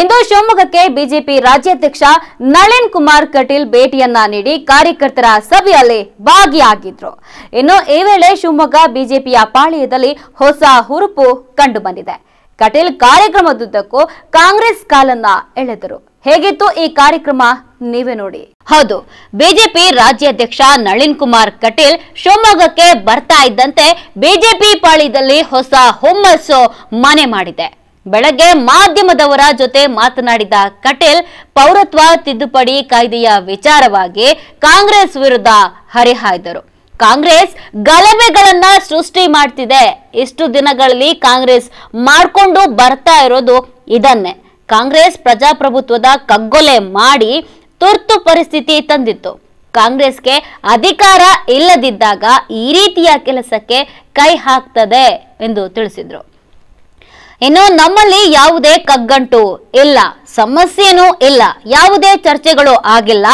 ಇಂದು ಶಿವಮೊಗ್ಗಕ್ಕೆ ಬಿಜೆಪಿ ರಾಜ್ಯಾಧ್ಯಕ್ಷ ನಳಿನ್ ಕುಮಾರ್ ಕಟೀಲ್ ಭೇಟಿಯನ್ನ ನೀಡಿ ಕಾರ್ಯಕರ್ತರ ಸಭೆಯಲ್ಲಿ ಭಾಗಿಯಾಗಿದ್ರು ಇನ್ನು ಈ ವೇಳೆ ಶಿವಮೊಗ್ಗ ಬಿಜೆಪಿಯ ಪಾಳಿಯದಲ್ಲಿ ಹೊಸ ಹುರುಪು ಕಂಡು ಬಂದಿದೆ ಕಟೀಲ್ ಕಾರ್ಯಕ್ರಮದುದ್ದಕ್ಕೂ ಕಾಂಗ್ರೆಸ್ ಕಾಲನ್ನ ಎಳೆದರು ಹೇಗಿತ್ತು ಈ ಕಾರ್ಯಕ್ರಮ ನೀವೇ ನೋಡಿ ಹೌದು ಬಿಜೆಪಿ ರಾಜ್ಯಾಧ್ಯಕ್ಷ ನಳಿನ್ ಕುಮಾರ್ ಕಟೀಲ್ ಶಿವಮೊಗ್ಗಕ್ಕೆ ಬರ್ತಾ ಇದ್ದಂತೆ ಬಿಜೆಪಿ ಪಾಳಿಯದಲ್ಲಿ ಹೊಸ ಹುಮ್ಮಸ್ಸು ಮನೆ ಮಾಡಿದೆ ಬೆಳಗ್ಗೆ ಮಾಧ್ಯಮದವರ ಜೊತೆ ಮಾತನಾಡಿದ ಕಟೇಲ್ ಪೌರತ್ವ ತಿದ್ದುಪಡಿ ಕಾಯ್ದೆಯ ವಿಚಾರವಾಗಿ ಕಾಂಗ್ರೆಸ್ ವಿರುದ್ಧ ಹರಿಹಾಯ್ದರು ಕಾಂಗ್ರೆಸ್ ಗಲಭೆಗಳನ್ನ ಸೃಷ್ಟಿ ಮಾಡ್ತಿದೆ ಇಷ್ಟು ದಿನಗಳಲ್ಲಿ ಕಾಂಗ್ರೆಸ್ ಮಾಡಿಕೊಂಡು ಬರ್ತಾ ಇರೋದು ಇದನ್ನೇ ಕಾಂಗ್ರೆಸ್ ಪ್ರಜಾಪ್ರಭುತ್ವದ ಕಗ್ಗೊಲೆ ಮಾಡಿ ತುರ್ತು ಪರಿಸ್ಥಿತಿ ತಂದಿತ್ತು ಕಾಂಗ್ರೆಸ್ಗೆ ಅಧಿಕಾರ ಇಲ್ಲದಿದ್ದಾಗ ಈ ರೀತಿಯ ಕೆಲಸಕ್ಕೆ ಕೈ ಹಾಕ್ತದೆ ಎಂದು ತಿಳಿಸಿದರು ಇನ್ನು ನಮ್ಮಲ್ಲಿ ಯಾವುದೇ ಕಗ್ಗಂಟು ಇಲ್ಲ ಸಮಸ್ಯೆನೂ ಇಲ್ಲ ಯಾವುದೇ ಚರ್ಚೆಗಳು ಆಗಿಲ್ಲ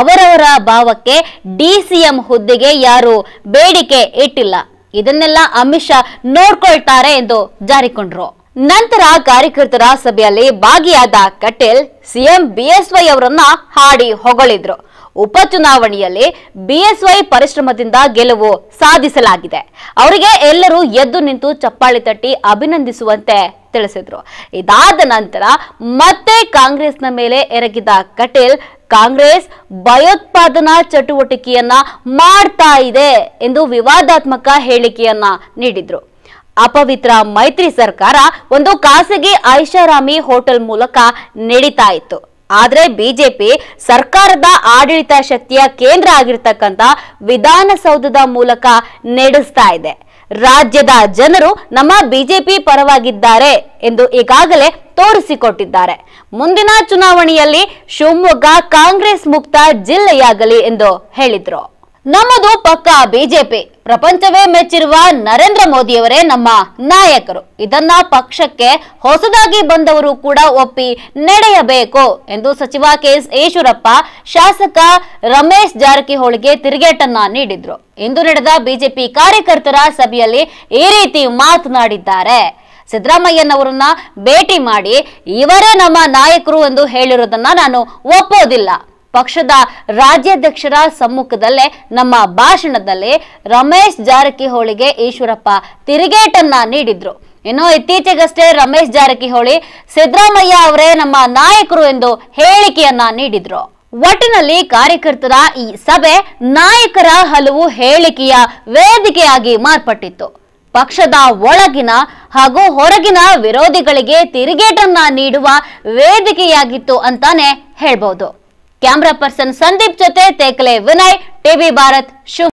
ಅವರವರ ಭಾವಕ್ಕೆ ಡಿ ಸಿ ಎಂ ಹುದ್ದೆಗೆ ಯಾರು ಬೇಡಿಕೆ ಇಟ್ಟಿಲ್ಲ ಇದನ್ನೆಲ್ಲ ಅಮಿತ್ ಶಾ ನೋಡ್ಕೊಳ್ತಾರೆ ಎಂದು ಜಾರಿಕೊಂಡ್ರು ನಂತರ ಕಾರ್ಯಕರ್ತರ ಸಭೆಯಲ್ಲಿ ಭಾಗಿಯಾದ ಕಟೇಲ್ ಸಿಎಂ ಬಿಎಸ್ವೈ ಅವರನ್ನ ಹಾಡಿ ಹೊಗಳಿದ್ರು ಉಪಚುನಾವಣೆಯಲ್ಲಿ ಬಿಎಸ್ವೈ ಪರಿಶ್ರಮದಿಂದ ಗೆಲುವು ಸಾಧಿಸಲಾಗಿದೆ ಅವರಿಗೆ ಎಲ್ಲರೂ ಎದ್ದು ನಿಂತು ಚಪ್ಪಾಳಿ ತಟ್ಟಿ ಅಭಿನಂದಿಸುವಂತೆ ತಿಳಿಸಿದ್ರು ಇದಾದ ನಂತರ ಮತ್ತೆ ಕಾಂಗ್ರೆಸ್ನ ಮೇಲೆ ಎರಗಿದ ಕಟೇಲ್ ಕಾಂಗ್ರೆಸ್ ಭಯೋತ್ಪಾದನಾ ಚಟುವಟಿಕೆಯನ್ನ ಮಾಡ್ತಾ ಇದೆ ಎಂದು ವಿವಾದಾತ್ಮಕ ಹೇಳಿಕೆಯನ್ನ ನೀಡಿದ್ರು ಅಪವಿತ್ರ ಮೈತ್ರಿ ಸರ್ಕಾರ ಒಂದು ಖಾಸಗಿ ಐಷಾರಾಮಿ ಹೋಟೆಲ್ ಮೂಲಕ ನಡೀತಾ ಇತ್ತು ಆದ್ರೆ ಬಿಜೆಪಿ ಸರ್ಕಾರದ ಆಡಳಿತ ಶಕ್ತಿಯ ಕೇಂದ್ರ ಆಗಿರ್ತಕ್ಕಂಥ ವಿಧಾನಸೌಧದ ಮೂಲಕ ನಡೆಸ್ತಾ ಇದೆ ರಾಜ್ಯದ ಜನರು ನಮ್ಮ ಬಿಜೆಪಿ ಪರವಾಗಿದ್ದಾರೆ ಎಂದು ಈಗಾಗಲೇ ತೋರಿಸಿಕೊಟ್ಟಿದ್ದಾರೆ ಮುಂದಿನ ಚುನಾವಣೆಯಲ್ಲಿ ಶಿವಮೊಗ್ಗ ಕಾಂಗ್ರೆಸ್ ಮುಕ್ತ ಜಿಲ್ಲೆಯಾಗಲಿ ಎಂದು ಹೇಳಿದ್ರು ನಮ್ಮದು ಪಕ್ಕಾ ಬಿಜೆಪಿ ಪ್ರಪಂಚವೇ ಮೆಚ್ಚಿರುವ ನರೇಂದ್ರ ಮೋದಿಯವರೇ ನಮ್ಮ ನಾಯಕರು ಇದನ್ನ ಪಕ್ಷಕ್ಕೆ ಹೊಸದಾಗಿ ಬಂದವರು ಕೂಡ ಒಪ್ಪಿ ನಡೆಯಬೇಕು ಎಂದು ಸಚಿವ ಕೆಎಸ್ ಈಶ್ವರಪ್ಪ ಶಾಸಕ ರಮೇಶ್ ಜಾರಕಿಹೊಳಿಗೆ ತಿರುಗೇಟನ್ನ ನೀಡಿದ್ರು ಇಂದು ನಡೆದ ಬಿಜೆಪಿ ಕಾರ್ಯಕರ್ತರ ಸಭೆಯಲ್ಲಿ ಈ ರೀತಿ ಮಾತನಾಡಿದ್ದಾರೆ ಸಿದ್ದರಾಮಯ್ಯನವರನ್ನ ಭೇಟಿ ಮಾಡಿ ಇವರೇ ನಮ್ಮ ನಾಯಕರು ಎಂದು ಹೇಳಿರೋದನ್ನ ನಾನು ಒಪ್ಪೋದಿಲ್ಲ ಪಕ್ಷದ ರಾಜ್ಯಾಧ್ಯಕ್ಷರ ಸಮ್ಮುಖದಲ್ಲೇ ನಮ್ಮ ಭಾಷಣದಲ್ಲಿ ರಮೇಶ್ ಜಾರಕಿಹೊಳಿಗೆ ಈಶ್ವರಪ್ಪ ತಿರುಗೇಟನ್ನ ನೀಡಿದ್ರು ಇನ್ನು ಇತ್ತೀಚೆಗಷ್ಟೇ ರಮೇಶ್ ಜಾರಕಿಹೊಳಿ ಸಿದ್ದರಾಮಯ್ಯ ಅವರೇ ನಮ್ಮ ನಾಯಕರು ಎಂದು ಹೇಳಿಕೆಯನ್ನ ನೀಡಿದ್ರು ಒಟ್ಟಿನಲ್ಲಿ ಕಾರ್ಯಕರ್ತರ ಈ ಸಭೆ ನಾಯಕರ ಹಲವು ಹೇಳಿಕೆಯ ವೇದಿಕೆಯಾಗಿ ಮಾರ್ಪಟ್ಟಿತ್ತು ಪಕ್ಷದ ಒಳಗಿನ ಹಾಗೂ ಹೊರಗಿನ ವಿರೋಧಿಗಳಿಗೆ ತಿರುಗೇಟನ್ನ ನೀಡುವ ವೇದಿಕೆಯಾಗಿತ್ತು ಅಂತಾನೆ ಹೇಳ್ಬೋದು कैमरा पर्सन संदीप चतुर्थ तेकले विनय टीवी भारत शुभ